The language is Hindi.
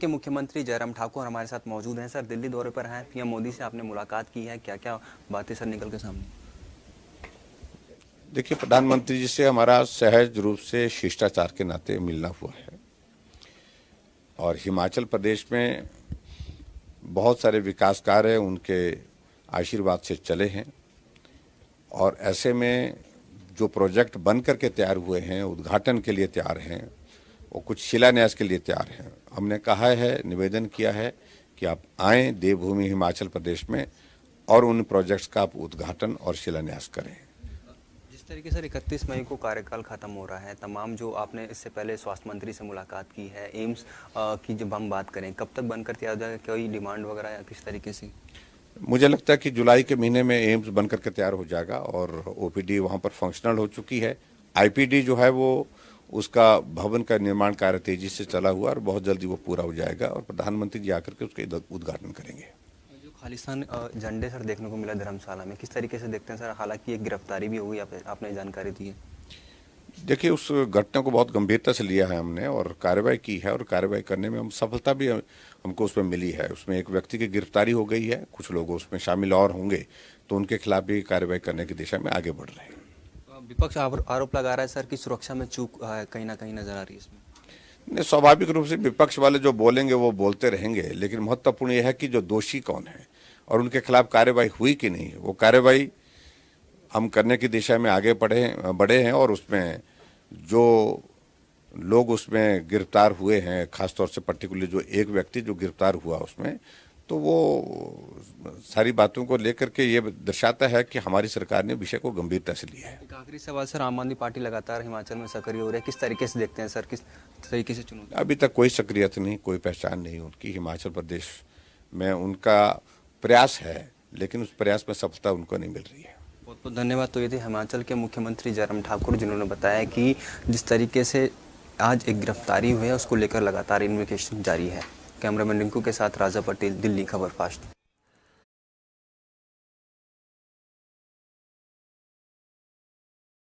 के मुख्यमंत्री जयराम ठाकुर हमारे साथ मौजूद हैं सर दिल्ली दौरे पर हैं पीएम मोदी से आपने मुलाकात की है क्या क्या बातें सर निकल के सामने देखिए प्रधानमंत्री जी से हमारा सहज रूप से शिष्टाचार के नाते मिलना हुआ है और हिमाचल प्रदेश में बहुत सारे विकास कार्य उनके आशीर्वाद से चले हैं और ऐसे में जो प्रोजेक्ट बन करके तैयार हुए हैं उद्घाटन के लिए तैयार हैं वो कुछ शिलान्यास के लिए तैयार हैं हमने कहा है निवेदन किया है कि आप आए देवभूमि हिमाचल प्रदेश में और उन प्रोजेक्ट्स का आप उद्घाटन और शिलान्यास करें जिस तरीके से इकतीस मई को कार्यकाल खत्म हो रहा है तमाम जो आपने इससे पहले स्वास्थ्य मंत्री से मुलाकात की है एम्स की जब हम बात करें कब तक बनकर तैयार हो जाएगा कोई डिमांड वगैरह या किस तरीके से मुझे लगता है कि जुलाई के महीने में एम्स बनकर के तैयार हो जाएगा और ओपीडी वहाँ पर फंक्शनल हो चुकी है आईपीडी जो है वो उसका भवन का निर्माण कार्य तेजी से चला हुआ और बहुत जल्दी वो पूरा हो जाएगा और प्रधानमंत्री जी आकर के उसके उद्घाटन करेंगे जो खालिस्तान झंडे सर देखने को मिला धर्मशाला में किस तरीके से देखते हैं सर हालांकि एक गिरफ्तारी भी हुई आपने जानकारी दी है देखिए उस घटना को बहुत गंभीरता से लिया है हमने और कार्रवाई की है और कार्रवाई करने में हम सफलता भी हमको उसमें मिली है उसमें एक व्यक्ति की गिरफ्तारी हो गई है कुछ लोग उसमें शामिल और होंगे तो उनके खिलाफ भी कार्रवाई करने की दिशा में आगे बढ़ रहे हैं विपक्ष आरोप लगा रहा है सर कि सुरक्षा में चूक कहीं ना कहीं नजर आ रही है इसमें नहीं स्वाभाविक रूप से विपक्ष वाले जो बोलेंगे वो बोलते रहेंगे लेकिन महत्वपूर्ण यह है कि जो दोषी कौन है और उनके खिलाफ कार्यवाही हुई कि नहीं वो कार्यवाही हम करने की दिशा में आगे पढ़े बढ़े हैं और उसमें जो लोग उसमें गिरफ्तार हुए हैं खासतौर से पर्टिकुलर जो एक व्यक्ति जो गिरफ्तार हुआ उसमें तो वो सारी बातों को लेकर के ये दर्शाता है कि हमारी सरकार ने विषय को गंभीरता से लिया है आखिरी सवाल सर आम आदमी पार्टी लगातार हिमाचल में सक्रिय हो रही है किस तरीके से देखते हैं सर किस तरीके से चुनौती अभी तक कोई सक्रियता नहीं कोई पहचान नहीं उनकी हिमाचल प्रदेश में उनका प्रयास है लेकिन उस प्रयास में सफलता उनको नहीं मिल रही है बहुत बहुत धन्यवाद तो ये थे हिमाचल के मुख्यमंत्री जयराम ठाकुर जिन्होंने बताया कि जिस तरीके से आज एक गिरफ्तारी हुई है उसको लेकर लगातार इन्वेस्टिगेशन जारी है कैमरामैन रिंकू के साथ राजा पटेल दिल्ली खबर फास्ट